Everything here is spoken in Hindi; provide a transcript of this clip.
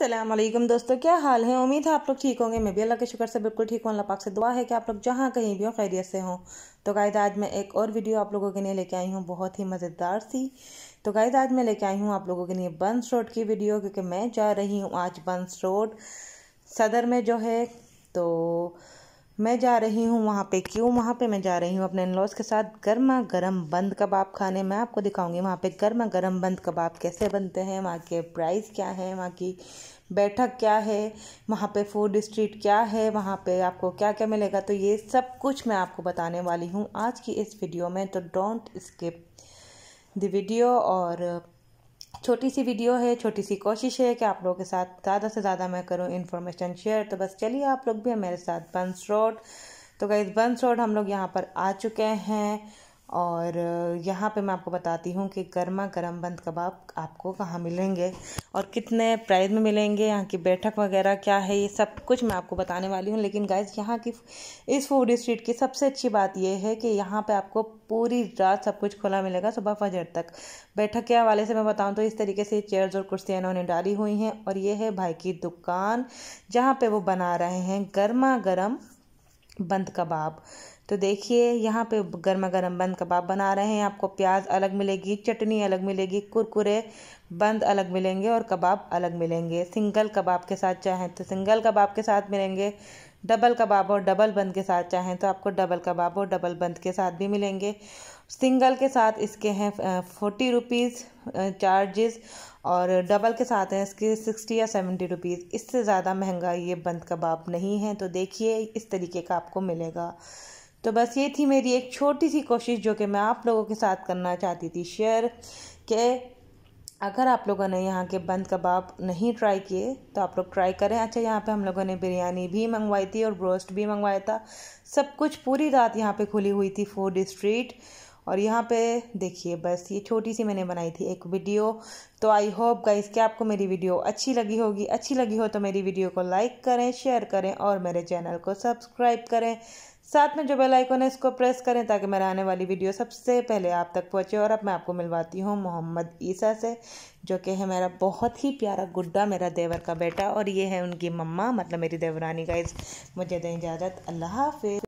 असलम दोस्तों क्या हाल है उम्मीद है आप लोग ठीक होंगे मैं भी अल्लाह के शुक्र से बिल्कुल ठीक हूँ अल्लाह पाक से दुआ है कि आप लोग जहाँ कहीं भी हो खैरियत से हों तो गायदा आज मैं एक और वीडियो आप लोगों के लिए लेके आई हूँ बहुत ही मज़ेदार सी तो गायद आज मैं लेके आई हूँ आप लोगों के लिए बंस रोड की वीडियो क्योंकि मैं जा रही हूँ आज बंस रोड सदर में जो है तो मैं जा रही हूँ वहाँ पे क्यों वहाँ पे मैं जा रही हूँ अपने इन लॉज के साथ गर्मा गर्म बंद कबाब खाने मैं आपको दिखाऊंगी वहाँ पे गर्मा गर्म बंद कबाब कैसे बनते हैं वहाँ के प्राइस क्या है वहाँ की बैठक क्या है वहाँ पे फूड स्ट्रीट क्या है वहाँ पे आपको क्या क्या मिलेगा तो ये सब कुछ मैं आपको बताने वाली हूँ आज की इस वीडियो में तो डोंट स्किप द वीडियो और छोटी सी वीडियो है छोटी सी कोशिश है कि आप लोगों के साथ ज़्यादा से ज़्यादा मैं करूँ इन्फॉर्मेशन शेयर तो बस चलिए आप लोग भी हमारे साथ बंस रोड तो गई बंस रोड हम लोग यहाँ पर आ चुके हैं और यहाँ पे मैं आपको बताती हूँ कि गर्मा गर्म बंद कबाब आपको कहाँ मिलेंगे और कितने प्राइस में मिलेंगे यहाँ की बैठक वगैरह क्या है ये सब कुछ मैं आपको बताने वाली हूँ लेकिन गाइज यहाँ की इस फूड स्ट्रीट की सबसे अच्छी बात यह है कि यहाँ पे आपको पूरी रात सब कुछ खुला मिलेगा सुबह फजर तक बैठक के हवाले से मैं बताऊँ तो इस तरीके से चेयर्स और कुर्सियाँ इन्होंने डाली हुई हैं और ये है भाई की दुकान जहाँ पर वो बना रहे हैं गर्मा गर्म बंद कबाब तो देखिए यहाँ पे गर्मा गर्म बंद कबाब बना रहे हैं आपको प्याज अलग मिलेगी चटनी अलग मिलेगी कुरकुरे बंद अलग मिलेंगे और कबाब अलग मिलेंगे सिंगल कबाब के साथ चाहें तो सिंगल कबाब के साथ मिलेंगे डबल कबाब और डबल बंद के साथ चाहें तो आपको डबल कबाब और डबल बंद के साथ भी मिलेंगे सिंगल के साथ इसके हैं फोर्टी रुपीज़ चार्जेस और डबल के साथ हैं इसके सिक्सटी या सेवेंटी रुपीज़ इससे ज़्यादा महंगा ये बंद कबाब नहीं है तो देखिए इस तरीके का आपको मिलेगा तो बस ये थी मेरी एक छोटी सी कोशिश जो कि मैं आप लोगों के साथ करना चाहती थी शेयर के अगर आप लोगों ने यहाँ के बंद कबाब नहीं ट्राई किए तो आप लोग ट्राई करें अच्छा यहाँ पे हम लोगों ने बिरयानी भी मंगवाई थी और ब्रोस्ट भी मंगवाया था सब कुछ पूरी रात यहाँ पे खुली हुई थी फूड स्ट्रीट और यहाँ पे देखिए बस ये छोटी सी मैंने बनाई थी एक वीडियो तो आई होप गाइस कि आपको मेरी वीडियो अच्छी लगी होगी अच्छी लगी हो तो मेरी वीडियो को लाइक करें शेयर करें और मेरे चैनल को सब्सक्राइब करें साथ में जो बेल आइकन है इसको प्रेस करें ताकि मेरे आने वाली वीडियो सबसे पहले आप तक पहुंचे और अब मैं आपको मिलवाती हूँ मोहम्मद ईसा से जो कि है मेरा बहुत ही प्यारा गुड्डा मेरा देवर का बेटा और ये है उनकी मम्मा मतलब मेरी देवरानी का इस मुझे दें इजाज़त अल्लाह हाफि